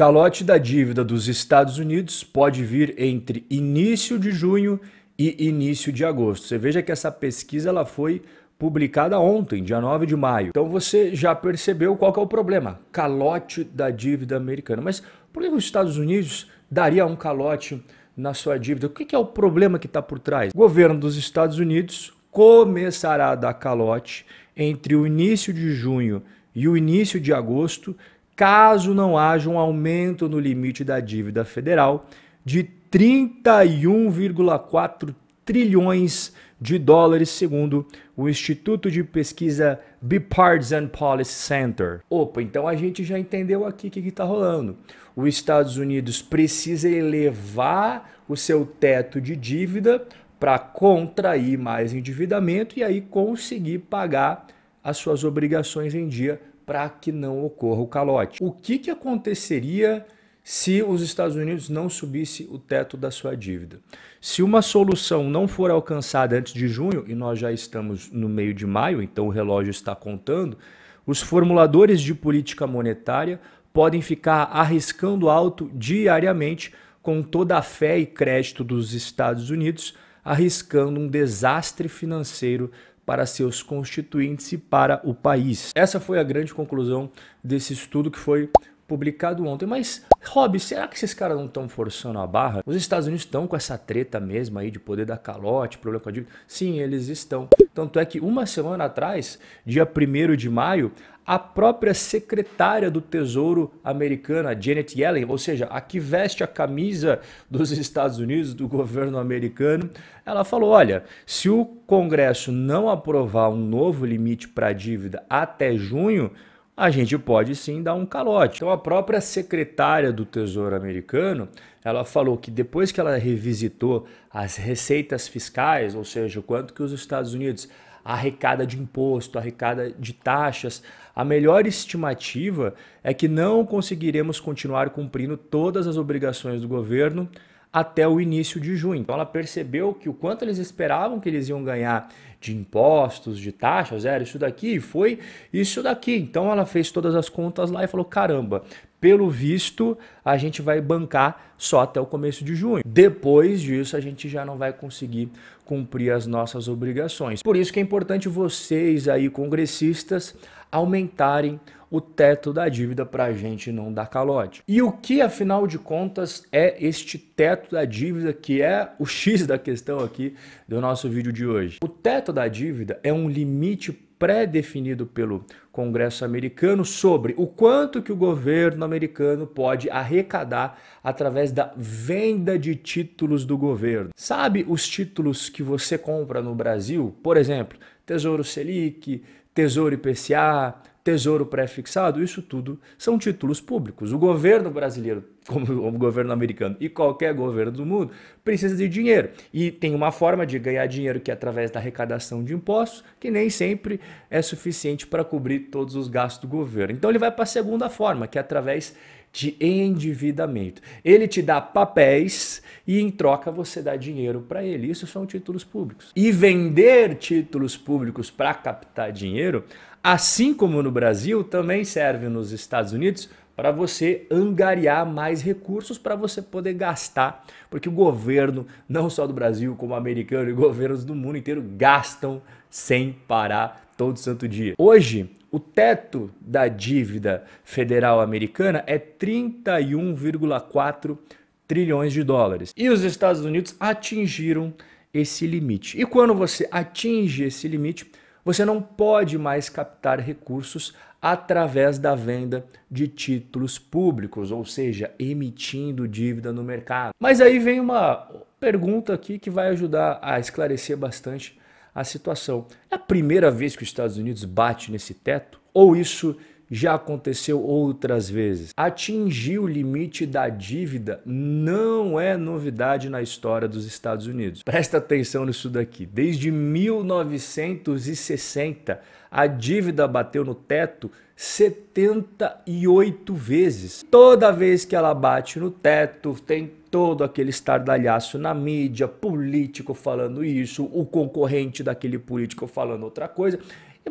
Calote da dívida dos Estados Unidos pode vir entre início de junho e início de agosto. Você veja que essa pesquisa ela foi publicada ontem, dia 9 de maio. Então você já percebeu qual é o problema, calote da dívida americana. Mas por que os Estados Unidos daria um calote na sua dívida? O que é o problema que está por trás? O governo dos Estados Unidos começará a dar calote entre o início de junho e o início de agosto caso não haja um aumento no limite da dívida federal de 31,4 trilhões de dólares, segundo o Instituto de Pesquisa Bipartisan Policy Center. Opa, então a gente já entendeu aqui o que está rolando. Os Estados Unidos precisa elevar o seu teto de dívida para contrair mais endividamento e aí conseguir pagar as suas obrigações em dia para que não ocorra o calote. O que, que aconteceria se os Estados Unidos não subisse o teto da sua dívida? Se uma solução não for alcançada antes de junho, e nós já estamos no meio de maio, então o relógio está contando, os formuladores de política monetária podem ficar arriscando alto diariamente com toda a fé e crédito dos Estados Unidos, arriscando um desastre financeiro para seus constituintes e para o país. Essa foi a grande conclusão desse estudo que foi publicado ontem. Mas, Rob, será que esses caras não estão forçando a barra? Os Estados Unidos estão com essa treta mesmo aí de poder dar calote, problema com a dívida? Sim, eles estão. Tanto é que uma semana atrás, dia 1 de maio, a própria secretária do Tesouro americana, Janet Yellen, ou seja, a que veste a camisa dos Estados Unidos, do governo americano, ela falou: olha, se o Congresso não aprovar um novo limite para a dívida até junho, a gente pode sim dar um calote. Então a própria secretária do Tesouro americano, ela falou que depois que ela revisitou as receitas fiscais, ou seja, o quanto que os Estados Unidos arrecada de imposto, arrecada de taxas, a melhor estimativa é que não conseguiremos continuar cumprindo todas as obrigações do governo até o início de junho. Então ela percebeu que o quanto eles esperavam que eles iam ganhar de impostos, de taxas, era isso daqui, foi isso daqui. Então ela fez todas as contas lá e falou: caramba, pelo visto, a gente vai bancar só até o começo de junho. Depois disso, a gente já não vai conseguir cumprir as nossas obrigações. Por isso que é importante vocês aí, congressistas, aumentarem o teto da dívida para a gente não dar calote. E o que, afinal de contas, é este teto da dívida que é o X da questão aqui do nosso vídeo de hoje? O teto da dívida é um limite pré-definido pelo Congresso americano sobre o quanto que o governo americano pode arrecadar através da venda de títulos do governo. Sabe os títulos que você compra no Brasil? Por exemplo, Tesouro Selic, Tesouro IPCA, Tesouro pré-fixado, isso tudo são títulos públicos. O governo brasileiro, como o governo americano e qualquer governo do mundo, precisa de dinheiro. E tem uma forma de ganhar dinheiro que é através da arrecadação de impostos, que nem sempre é suficiente para cobrir todos os gastos do governo. Então ele vai para a segunda forma, que é através de endividamento. Ele te dá papéis e em troca você dá dinheiro para ele. Isso são títulos públicos. E vender títulos públicos para captar dinheiro, assim como no Brasil, também serve nos Estados Unidos para você angariar mais recursos para você poder gastar, porque o governo, não só do Brasil, como americano e governos do mundo inteiro gastam sem parar todo santo dia. Hoje, o teto da dívida federal americana é 31,4 trilhões de dólares. E os Estados Unidos atingiram esse limite. E quando você atinge esse limite, você não pode mais captar recursos através da venda de títulos públicos, ou seja, emitindo dívida no mercado. Mas aí vem uma pergunta aqui que vai ajudar a esclarecer bastante a situação. É a primeira vez que os Estados Unidos bate nesse teto? Ou isso já aconteceu outras vezes? Atingir o limite da dívida não é novidade na história dos Estados Unidos. Presta atenção nisso daqui. Desde 1960, a dívida bateu no teto 78 vezes. Toda vez que ela bate no teto, tem todo aquele estardalhaço na mídia, político falando isso, o concorrente daquele político falando outra coisa.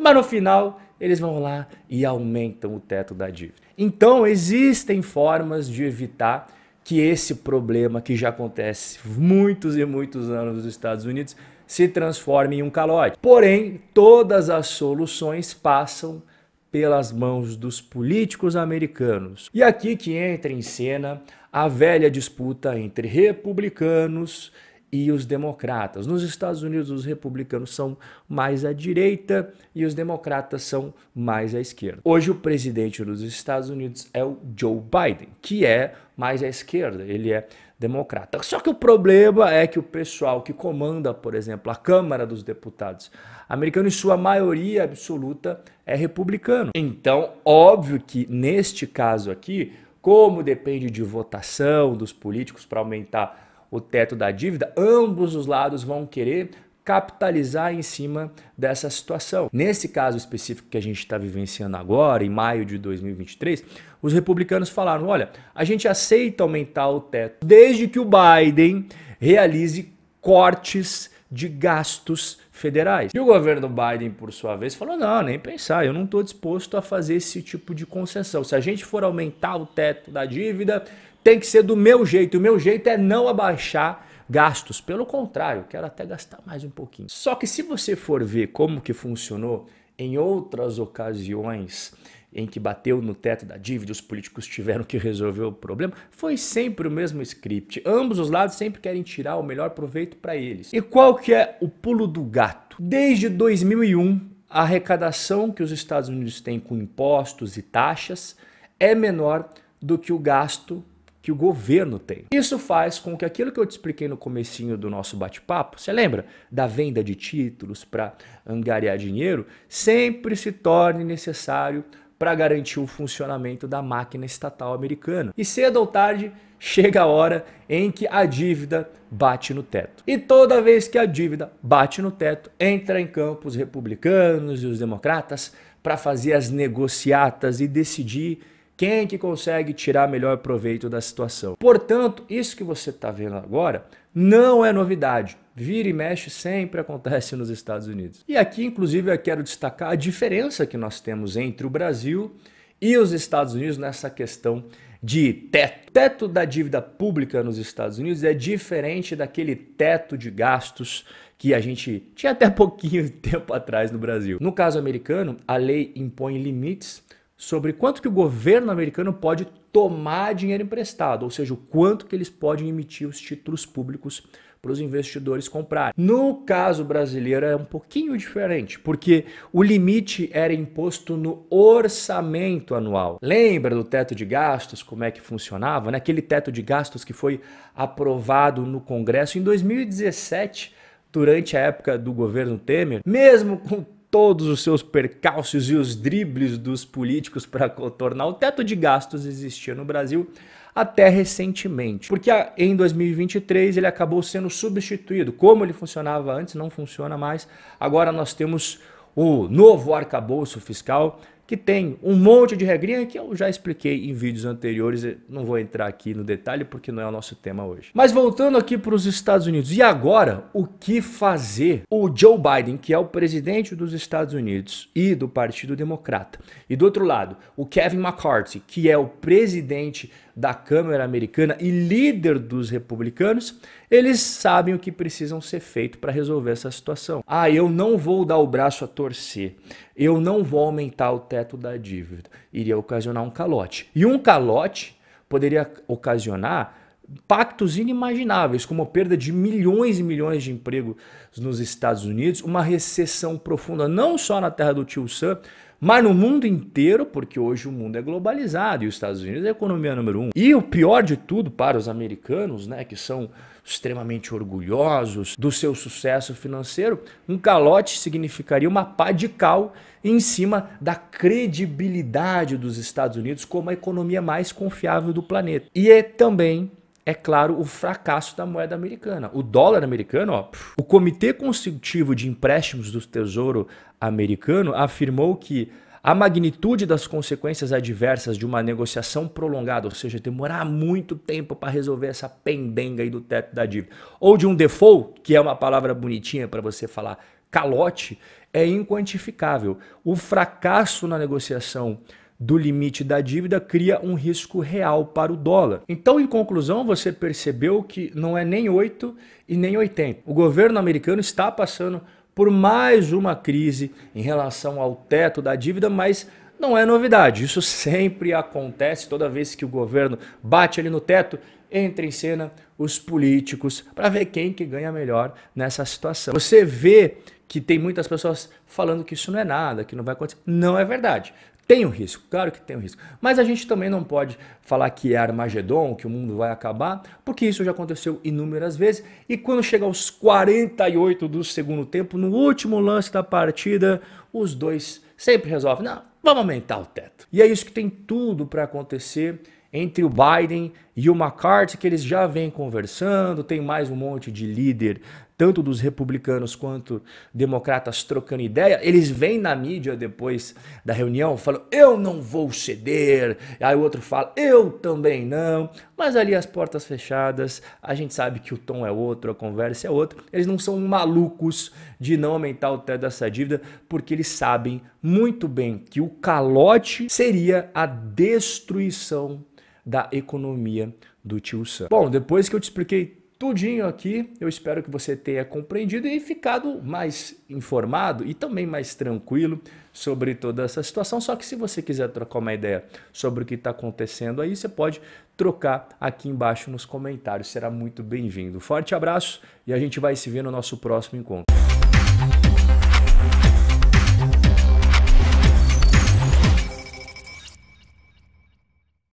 Mas no final, eles vão lá e aumentam o teto da dívida. Então, existem formas de evitar que esse problema que já acontece muitos e muitos anos nos Estados Unidos se transforme em um calote. Porém, todas as soluções passam pelas mãos dos políticos americanos. E aqui que entra em cena a velha disputa entre republicanos e os democratas. Nos Estados Unidos, os republicanos são mais à direita e os democratas são mais à esquerda. Hoje, o presidente dos Estados Unidos é o Joe Biden, que é mais à esquerda, ele é democrata. Só que o problema é que o pessoal que comanda, por exemplo, a Câmara dos Deputados americano, em sua maioria absoluta, é republicano. Então, óbvio que neste caso aqui, como depende de votação dos políticos para aumentar o teto da dívida, ambos os lados vão querer capitalizar em cima dessa situação. Nesse caso específico que a gente está vivenciando agora, em maio de 2023, os republicanos falaram: olha, a gente aceita aumentar o teto desde que o Biden realize cortes de gastos federais. E o governo Biden, por sua vez, falou: não, nem pensar, eu não estou disposto a fazer esse tipo de concessão. Se a gente for aumentar o teto da dívida, tem que ser do meu jeito. O meu jeito é não abaixar gastos. Pelo contrário, quero até gastar mais um pouquinho. Só que se você for ver como que funcionou em outras ocasiões em que bateu no teto da dívida, os políticos tiveram que resolver o problema, foi sempre o mesmo script. Ambos os lados sempre querem tirar o melhor proveito para eles. E qual que é o pulo do gato? Desde 2001, a arrecadação que os Estados Unidos têm com impostos e taxas é menor do que o gasto que o governo tem. Isso faz com que aquilo que eu te expliquei no comecinho do nosso bate-papo, você lembra da venda de títulos para angariar dinheiro, sempre se torne necessário para garantir o funcionamento da máquina estatal americana. E cedo ou tarde chega a hora em que a dívida bate no teto. E toda vez que a dívida bate no teto, entra em campo os republicanos e os democratas para fazer as negociatas e decidir quem é que consegue tirar melhor proveito da situação? Portanto, isso que você está vendo agora não é novidade. Vira e mexe sempre acontece nos Estados Unidos. E aqui, inclusive, eu quero destacar a diferença que nós temos entre o Brasil e os Estados Unidos nessa questão de teto. Teto da dívida pública nos Estados Unidos é diferente daquele teto de gastos que a gente tinha até pouquinho tempo atrás no Brasil. No caso americano, a lei impõe limites sobre quanto que o governo americano pode tomar dinheiro emprestado, ou seja, o quanto que eles podem emitir os títulos públicos para os investidores comprarem. No caso brasileiro é um pouquinho diferente, porque o limite era imposto no orçamento anual. Lembra do teto de gastos, como é que funcionava? Né? Aquele teto de gastos que foi aprovado no Congresso em 2017, durante a época do governo Temer, mesmo com todos os seus percalços e os dribles dos políticos para contornar o teto de gastos existia no Brasil até recentemente. Porque em 2023 ele acabou sendo substituído. Como ele funcionava antes, não funciona mais. Agora nós temos o novo arcabouço fiscal que tem um monte de regrinha que eu já expliquei em vídeos anteriores, não vou entrar aqui no detalhe porque não é o nosso tema hoje. Mas voltando aqui para os Estados Unidos, e agora o que fazer? O Joe Biden, que é o presidente dos Estados Unidos e do Partido Democrata, e do outro lado, o Kevin McCarthy, que é o presidente da Câmara Americana e líder dos republicanos, eles sabem o que precisam ser feito para resolver essa situação. Ah, eu não vou dar o braço a torcer, eu não vou aumentar o teto da dívida. Iria ocasionar um calote. E um calote poderia ocasionar pactos inimagináveis, como a perda de milhões e milhões de empregos nos Estados Unidos, uma recessão profunda não só na terra do tio Sam, mas no mundo inteiro, porque hoje o mundo é globalizado e os Estados Unidos é a economia número um. E o pior de tudo para os americanos, né, que são extremamente orgulhosos do seu sucesso financeiro, um calote significaria uma pá de cal em cima da credibilidade dos Estados Unidos como a economia mais confiável do planeta. E é também é claro, o fracasso da moeda americana. O dólar americano, ó, o Comitê Consultivo de Empréstimos do Tesouro Americano afirmou que a magnitude das consequências adversas de uma negociação prolongada, ou seja, demorar muito tempo para resolver essa pendenga aí do teto da dívida, ou de um default, que é uma palavra bonitinha para você falar, calote, é inquantificável. O fracasso na negociação do limite da dívida cria um risco real para o dólar. Então, em conclusão, você percebeu que não é nem 8 e nem 80. O governo americano está passando por mais uma crise em relação ao teto da dívida, mas não é novidade. Isso sempre acontece toda vez que o governo bate ali no teto, entra em cena os políticos para ver quem que ganha melhor nessa situação. Você vê que tem muitas pessoas falando que isso não é nada, que não vai acontecer. Não é verdade. Tem o um risco, claro que tem o um risco. Mas a gente também não pode falar que é Armagedon, que o mundo vai acabar, porque isso já aconteceu inúmeras vezes. E quando chega aos 48 do segundo tempo, no último lance da partida, os dois sempre resolvem, não, vamos aumentar o teto. E é isso que tem tudo para acontecer entre o Biden e o McCarthy, que eles já vêm conversando, tem mais um monte de líder tanto dos republicanos quanto democratas trocando ideia, eles vêm na mídia depois da reunião, falam, eu não vou ceder, aí o outro fala, eu também não, mas ali as portas fechadas, a gente sabe que o tom é outro, a conversa é outra, eles não são malucos de não aumentar o teto dessa dívida, porque eles sabem muito bem que o calote seria a destruição da economia do tio Sam. Bom, depois que eu te expliquei tudinho aqui. Eu espero que você tenha compreendido e ficado mais informado e também mais tranquilo sobre toda essa situação. Só que se você quiser trocar uma ideia sobre o que está acontecendo aí, você pode trocar aqui embaixo nos comentários. Será muito bem-vindo. Forte abraço e a gente vai se ver no nosso próximo encontro.